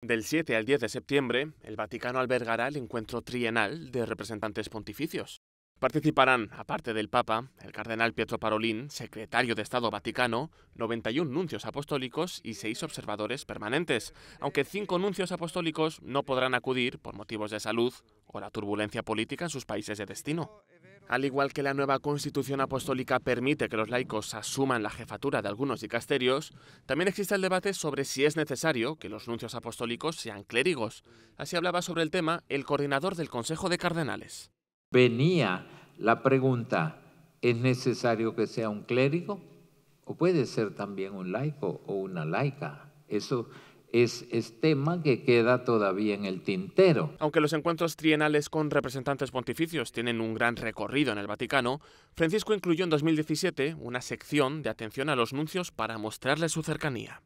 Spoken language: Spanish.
Del 7 al 10 de septiembre, el Vaticano albergará el encuentro trienal de representantes pontificios. Participarán, aparte del Papa, el cardenal Pietro Parolín, secretario de Estado Vaticano, 91 nuncios apostólicos y 6 observadores permanentes, aunque 5 nuncios apostólicos no podrán acudir por motivos de salud o la turbulencia política en sus países de destino. Al igual que la nueva constitución apostólica permite que los laicos asuman la jefatura de algunos dicasterios, también existe el debate sobre si es necesario que los nuncios apostólicos sean clérigos. Así hablaba sobre el tema el coordinador del Consejo de Cardenales. Venía la pregunta, ¿es necesario que sea un clérigo? ¿O puede ser también un laico o una laica? Eso es, tema que queda todavía en el tintero. Aunque los encuentros trienales con representantes pontificios tienen un gran recorrido en el Vaticano, Francisco incluyó en 2017 una sección de atención a los nuncios para mostrarle su cercanía.